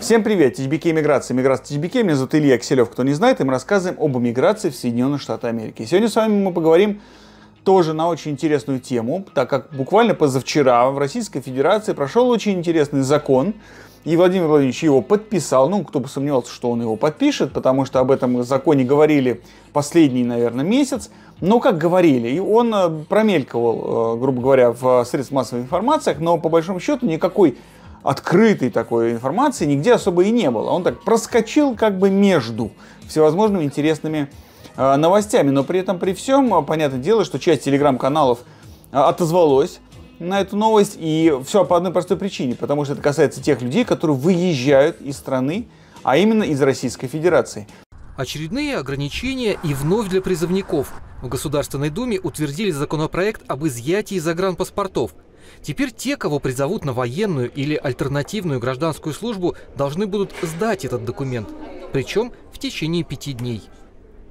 Всем привет, TBK Миграция, Миграция TBK, меня зовут Илья Киселев, кто не знает, и мы рассказываем об миграции в Соединенные Штаты Америки. Сегодня с вами мы поговорим тоже на очень интересную тему, так как буквально позавчера в Российской Федерации прошел очень интересный закон, и Владимир Владимирович его подписал, ну, кто бы сомневался, что он его подпишет, потому что об этом законе говорили последний, наверное, месяц, но как говорили, и он э, промелькивал, э, грубо говоря, в средствах массовой информации, но по большому счету никакой открытой такой информации нигде особо и не было. Он так проскочил как бы между всевозможными интересными э, новостями. Но при этом при всем, э, понятное дело, что часть телеграм-каналов э, отозвалось на эту новость. И все по одной простой причине, потому что это касается тех людей, которые выезжают из страны, а именно из Российской Федерации. Очередные ограничения и вновь для призывников. В Государственной Думе утвердили законопроект об изъятии загранпаспортов – Теперь те, кого призовут на военную или альтернативную гражданскую службу, должны будут сдать этот документ. Причем в течение пяти дней.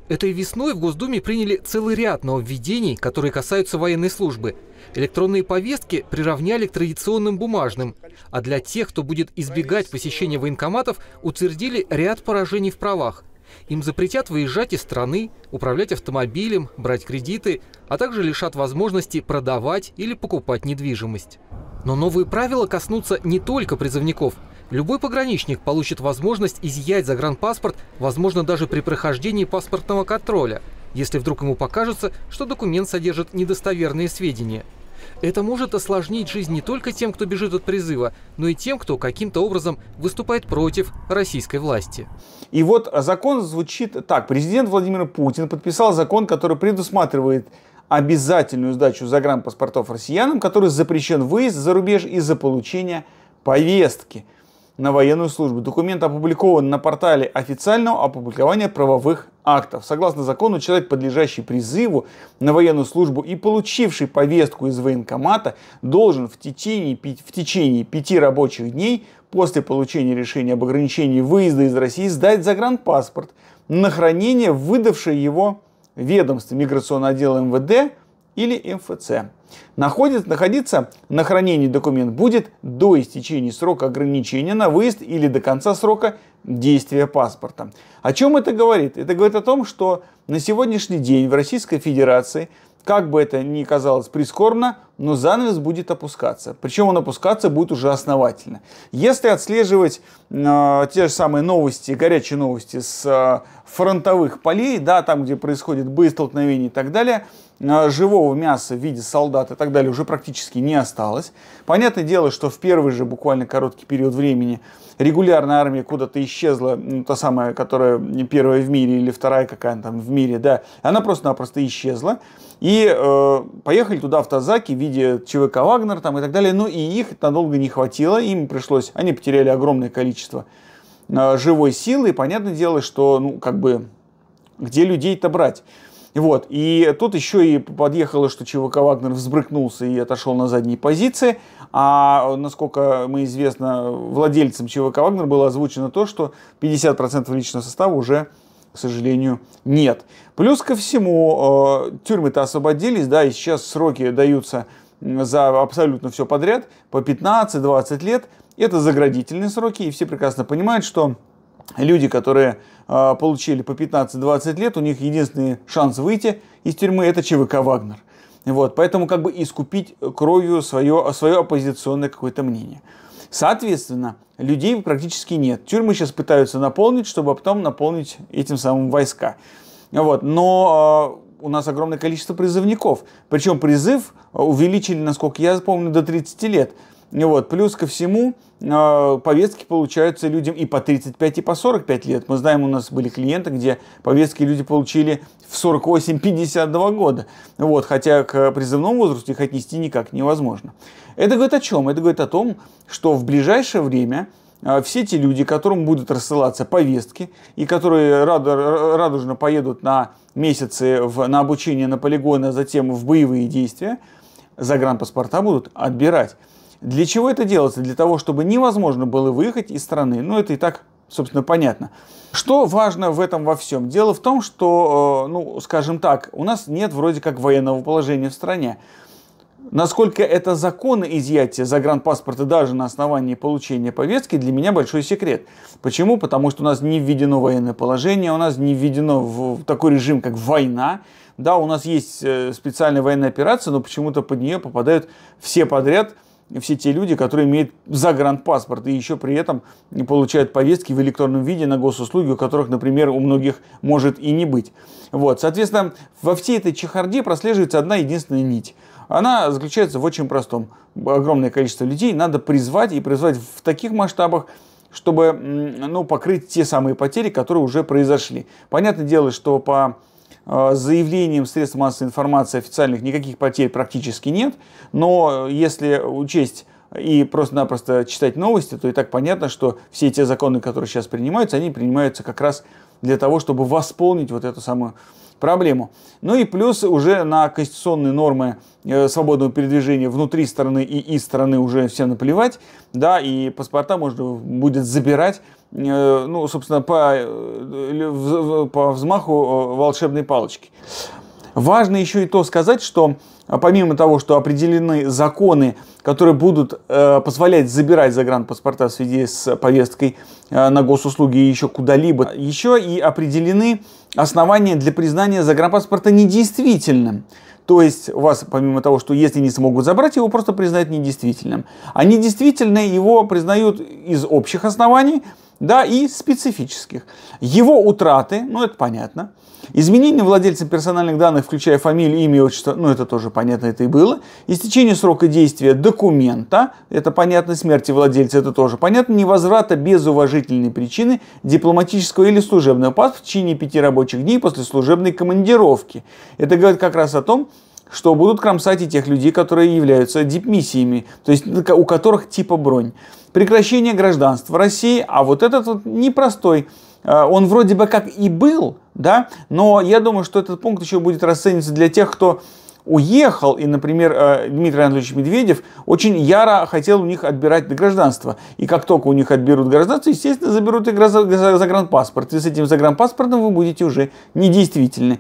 Этой весной в Госдуме приняли целый ряд нововведений, которые касаются военной службы. Электронные повестки приравняли к традиционным бумажным, а для тех, кто будет избегать посещения военкоматов, утвердили ряд поражений в правах. Им запретят выезжать из страны, управлять автомобилем, брать кредиты, а также лишат возможности продавать или покупать недвижимость. Но новые правила коснутся не только призывников. Любой пограничник получит возможность изъять загранпаспорт, возможно, даже при прохождении паспортного контроля, если вдруг ему покажется, что документ содержит недостоверные сведения – это может осложнить жизнь не только тем, кто бежит от призыва, но и тем, кто каким-то образом выступает против российской власти. И вот закон звучит так. Президент Владимир Путин подписал закон, который предусматривает обязательную сдачу загранпаспортов россиянам, который запрещен выезд за рубеж из-за получения повестки на военную службу. Документ опубликован на портале официального опубликования правовых актов. Согласно закону, человек, подлежащий призыву на военную службу и получивший повестку из военкомата, должен в течение, в течение пяти рабочих дней после получения решения об ограничении выезда из России сдать загранпаспорт на хранение выдавшее его ведомство миграционного отдел МВД или МФЦ. Находит, находиться на хранении документ будет до истечения срока ограничения на выезд или до конца срока действия паспорта. О чем это говорит? Это говорит о том, что на сегодняшний день в Российской Федерации, как бы это ни казалось прискорбно, но занавес будет опускаться. Причем он опускаться будет уже основательно. Если отслеживать э, те же самые новости, горячие новости с э, фронтовых полей, да, там, где происходит бои, столкновения и так далее, э, живого мяса в виде солдат и так далее уже практически не осталось. Понятное дело, что в первый же буквально короткий период времени регулярная армия куда-то исчезла, ну, та самая, которая первая в мире или вторая какая-то там в мире, да, она просто-напросто исчезла. И э, поехали туда в Тазаки, виде ЧВК «Вагнер» там, и так далее, но ну, и их надолго не хватило, им пришлось, они потеряли огромное количество э, живой силы, и понятное дело, что, ну, как бы, где людей-то брать? Вот, и тут еще и подъехало, что ЧВК Вагнер взбрыкнулся и отошел на задние позиции, а, насколько мы известно, владельцем ЧВК Вагнер было озвучено то, что 50% личного состава уже к сожалению, нет. Плюс ко всему, э, тюрьмы-то освободились, да, и сейчас сроки даются за абсолютно все подряд, по 15-20 лет. Это заградительные сроки, и все прекрасно понимают, что люди, которые э, получили по 15-20 лет, у них единственный шанс выйти из тюрьмы – это ЧВК «Вагнер». Вот, поэтому как бы искупить кровью свое, свое оппозиционное какое-то мнение. Соответственно, людей практически нет. Тюрьмы сейчас пытаются наполнить, чтобы потом наполнить этим самым войска. Вот. Но а, у нас огромное количество призывников. Причем призыв увеличили, насколько я помню, до 30 лет. Вот. Плюс ко всему, а, повестки получаются людям и по 35, и по 45 лет. Мы знаем, у нас были клиенты, где повестки люди получили в 48-52 года. Вот. Хотя к призывному возрасту их отнести никак невозможно. Это говорит о чем? Это говорит о том, что в ближайшее время а, все те люди, которым будут рассылаться повестки и которые радужно поедут на месяцы в, на обучение на полигоны, а затем в боевые действия, загранпаспорта будут отбирать. Для чего это делается? Для того, чтобы невозможно было выехать из страны. Ну, это и так, собственно, понятно. Что важно в этом во всем? Дело в том, что, э, ну, скажем так, у нас нет вроде как военного положения в стране. Насколько это законно изъятие загранпаспорта даже на основании получения повестки, для меня большой секрет. Почему? Потому что у нас не введено военное положение, у нас не введено в такой режим, как война. Да, у нас есть э, специальная военная операция, но почему-то под нее попадают все подряд – все те люди, которые имеют загранпаспорт и еще при этом получают повестки в электронном виде на госуслуги, у которых, например, у многих может и не быть. Вот. Соответственно, во всей этой чехарде прослеживается одна единственная нить. Она заключается в очень простом. Огромное количество людей надо призвать и призвать в таких масштабах, чтобы ну, покрыть те самые потери, которые уже произошли. Понятное дело, что по а, заявлением средств массовой информации официальных никаких потерь практически нет, но э, если учесть и просто-напросто читать новости, то и так понятно, что все те законы, которые сейчас принимаются, они принимаются как раз для того, чтобы восполнить вот эту самую проблему. Ну и плюс уже на конституционные нормы э, свободного передвижения внутри страны и из страны уже все наплевать, да, и паспорта можно будет забирать Э, ну, собственно, по, э, по взмаху э, волшебной палочки. Важно еще и то сказать, что помимо того, что определены законы, которые будут э, позволять забирать загранпаспорта в связи с повесткой э, на госуслуги еще куда-либо, еще и определены основания для признания загранпаспорта недействительным. То есть у вас, помимо того, что если не смогут забрать, его просто признают недействительным. А недействительное его признают из общих оснований – да, и специфических. Его утраты, ну это понятно. Изменение владельца персональных данных, включая фамилию, имя, отчество, ну это тоже понятно, это и было. Истечение срока действия документа, это понятно, смерти владельца, это тоже понятно. Невозврата без уважительной причины дипломатического или служебного паспорта в течение пяти рабочих дней после служебной командировки. Это говорит как раз о том, что будут кромсать и тех людей, которые являются дипмиссиями, то есть у которых типа бронь. Прекращение гражданства России, а вот этот вот непростой, э, он вроде бы как и был, да, но я думаю, что этот пункт еще будет расцениваться для тех, кто уехал, и, например, э, Дмитрий Анатольевич Медведев очень яро хотел у них отбирать гражданство. И как только у них отберут гражданство, естественно, заберут и загранпаспорт. И с этим загранпаспортом вы будете уже недействительны.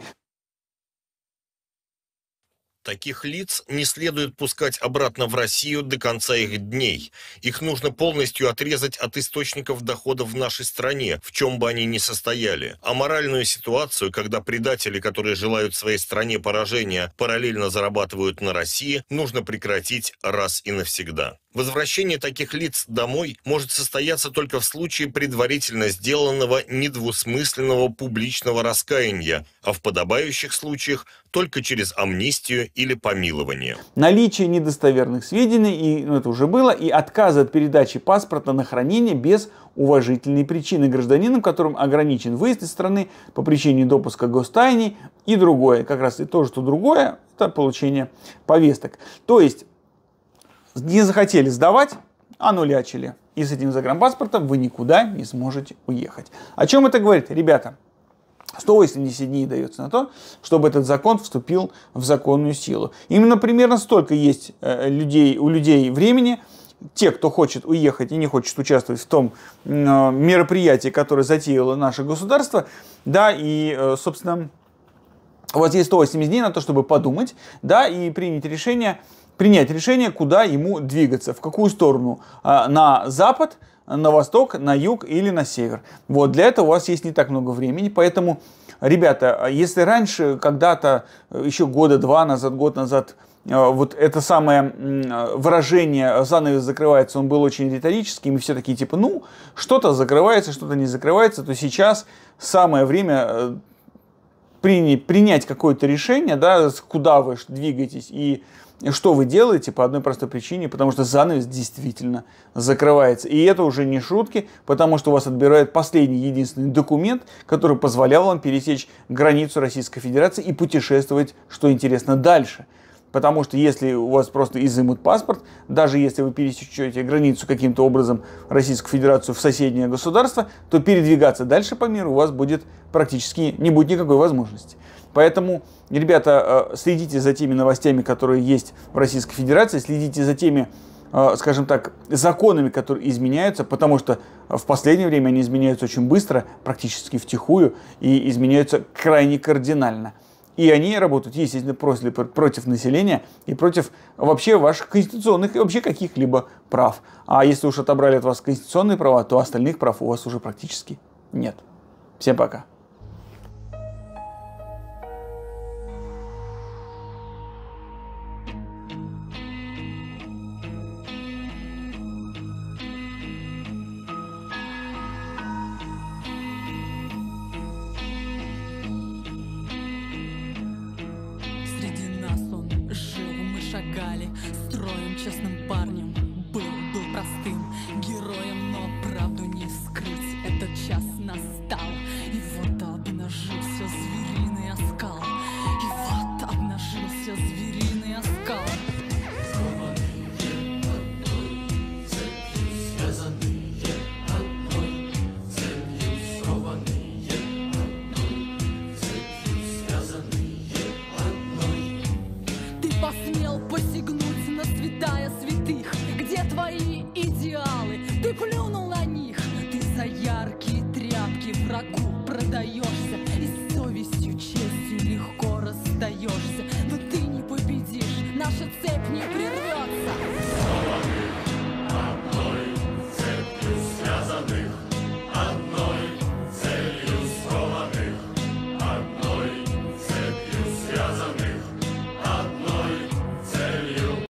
Таких лиц не следует пускать обратно в Россию до конца их дней. Их нужно полностью отрезать от источников доходов в нашей стране, в чем бы они ни состояли. А моральную ситуацию, когда предатели, которые желают своей стране поражения, параллельно зарабатывают на России, нужно прекратить раз и навсегда. Возвращение таких лиц домой может состояться только в случае предварительно сделанного недвусмысленного публичного раскаяния, а в подобающих случаях только через амнистию или помилование. Наличие недостоверных сведений, и ну, это уже было, и отказ от передачи паспорта на хранение без уважительной причины гражданинам, которым ограничен выезд из страны по причине допуска гостайни и другое. Как раз и то, что другое, это получение повесток. То есть не захотели сдавать, аннулячили. И с этим загранпаспортом вы никуда не сможете уехать. О чем это говорит? Ребята, 180 дней дается на то, чтобы этот закон вступил в законную силу. Именно примерно столько есть э, людей, у людей времени, те, кто хочет уехать и не хочет участвовать в том э, мероприятии, которое затеяло наше государство, да, и, э, собственно, у вас есть 180 дней на то, чтобы подумать, да, и принять решение, принять решение, куда ему двигаться, в какую сторону, а, на запад, на восток, на юг или на север. Вот для этого у вас есть не так много времени, поэтому, ребята, а если раньше когда-то, э, еще года два назад, год назад, э, вот это самое э, выражение «занавес закрывается», он был очень риторическим, и все такие типа, ну, что-то закрывается, что-то не закрывается, то сейчас самое время принять какое-то решение, да, куда вы двигаетесь, и что вы делаете по одной простой причине, потому что занавес действительно закрывается. И это уже не шутки, потому что у вас отбирают последний единственный документ, который позволял вам пересечь границу Российской Федерации и путешествовать, что интересно, дальше – Потому что если у вас просто изымут паспорт, даже если вы пересечете границу каким-то образом Российскую Федерацию в соседнее государство, то передвигаться дальше по миру у вас будет практически не будет никакой возможности. Поэтому, ребята, э, следите за теми новостями, которые есть в Российской Федерации, следите за теми, э, скажем так, законами, которые изменяются, потому что в последнее время они изменяются очень быстро, практически втихую, и изменяются крайне кардинально – и они работают, естественно, против, против населения и против вообще ваших конституционных и вообще каких-либо прав. А если уж отобрали от вас конституционные права, то остальных прав у вас уже практически нет. Всем пока. честным парнем. продаешься И с совестью, честью легко расстаешься Но ты не победишь, наша цепь не прервется